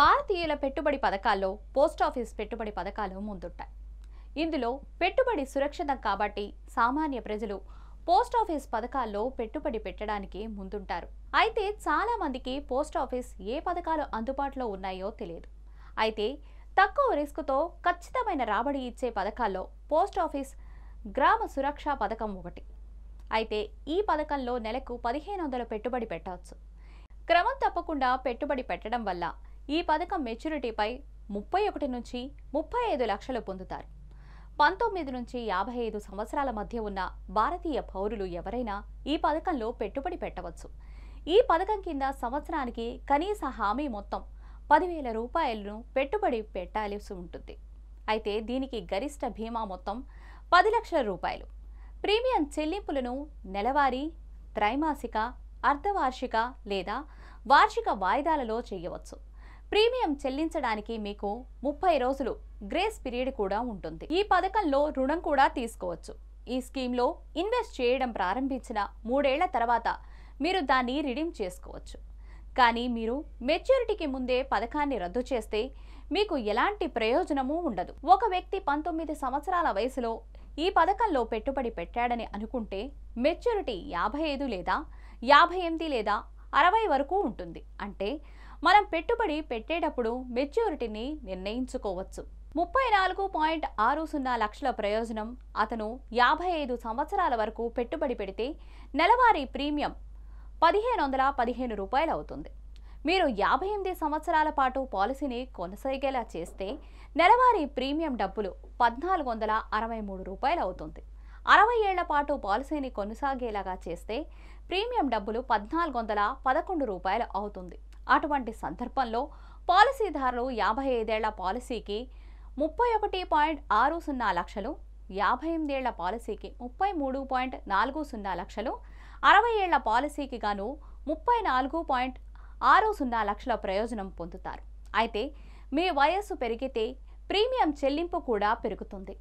భారతీయుల పెట్టుబడి పథకాల్లో పోస్టాఫీస్ పెట్టుబడి పథకాలు ముందుంటాయి ఇందులో పెట్టుబడి సురక్షితం కాబట్టి సామాన్య ప్రజలు పోస్టాఫీస్ పథకాల్లో పెట్టుబడి పెట్టడానికి ముందుంటారు అయితే చాలామందికి పోస్టాఫీస్ ఏ పథకాలు అందుబాటులో ఉన్నాయో తెలియదు అయితే తక్కువ రిస్క్తో ఖచ్చితమైన రాబడి ఇచ్చే పథకాల్లో పోస్టాఫీస్ గ్రామ సురక్ష పథకం ఒకటి అయితే ఈ పథకంలో నెలకు పదిహేను వందల పెట్టుబడి పెట్టవచ్చు క్రమం తప్పకుండా పెట్టుబడి పెట్టడం వల్ల ఈ పథకం మెచ్యూరిటీపై ముప్పై ఒకటి నుంచి ముప్పై ఐదు లక్షలు పొందుతారు పంతొమ్మిది నుంచి యాభై ఐదు సంవత్సరాల మధ్య ఉన్న భారతీయ పౌరులు ఎవరైనా ఈ పథకంలో పెట్టుబడి పెట్టవచ్చు ఈ పథకం కింద సంవత్సరానికి కనీస హామీ మొత్తం పదివేల రూపాయలను పెట్టుబడి పెట్టాల్సి ఉంటుంది అయితే దీనికి గరిష్ట బీమా మొత్తం పది లక్షల రూపాయలు ప్రీమియం చెల్లింపులను నెలవారీ త్రైమాసిక అర్ధవార్షిక లేదా వార్షిక వాయిదాలలో చేయవచ్చు ప్రీమియం చెల్లించడానికి మీకు ముప్పై రోజులు గ్రేస్ పీరియడ్ కూడా ఉంటుంది ఈ పథకంలో రుణం కూడా తీసుకోవచ్చు ఈ స్కీమ్లో ఇన్వెస్ట్ చేయడం ప్రారంభించిన మూడేళ్ల తర్వాత మీరు దాన్ని రిడీమ్ చేసుకోవచ్చు కానీ మీరు మెచ్యూరిటీకి ముందే పథకాన్ని రద్దు చేస్తే మీకు ఎలాంటి ప్రయోజనమూ ఉండదు ఒక వ్యక్తి పంతొమ్మిది సంవత్సరాల వయసులో ఈ పథకంలో పెట్టుబడి పెట్టాడని అనుకుంటే మెచ్యూరిటీ యాభై ఐదు లేదా యాభై ఎనిమిది లేదా అరవై వరకు ఉంటుంది అంటే మనం పెట్టుబడి పెట్టేటప్పుడు మెచ్యూరిటీని నిర్ణయించుకోవచ్చు ముప్పై నాలుగు పాయింట్ ఆరు సున్నా లక్షల ప్రయోజనం అతను యాభై ఐదు సంవత్సరాల వరకు పెట్టుబడి పెడితే నెలవారీ ప్రీమియం పదిహేను వందల పదిహేను రూపాయలు అవుతుంది మీరు యాభై ఎనిమిది సంవత్సరాల పాటు పాలసీని కొనసాగేలా చేస్తే నెలవారీ ప్రీమియం డబ్బులు పద్నాలుగు వందల అరవై మూడు రూపాయలు అవుతుంది అరవై ఏళ్ల పాటు పాలసీని కొనసాగేలాగా చేస్తే ప్రీమియం డబ్బులు పద్నాలుగు వందల పదకొండు రూపాయలు అవుతుంది అటువంటి సందర్భంలో పాలసీదారులు యాభై ఐదేళ్ల పాలసీకి ముప్పై ఒకటి పాయింట్ ఆరు సున్నా లక్షలు యాభై ఎనిమిదేళ్ల పాలసీకి ముప్పై మూడు పాయింట్ నాలుగు సున్నా లక్షలు అరవై ఏళ్ల పాలసీకి గాను ముప్పై నాలుగు పాయింట్ ఆరు సున్నా లక్షల ప్రయోజనం పొందుతారు అయితే మీ వయస్సు పెరిగితే ప్రీమియం చెల్లింపు కూడా పెరుగుతుంది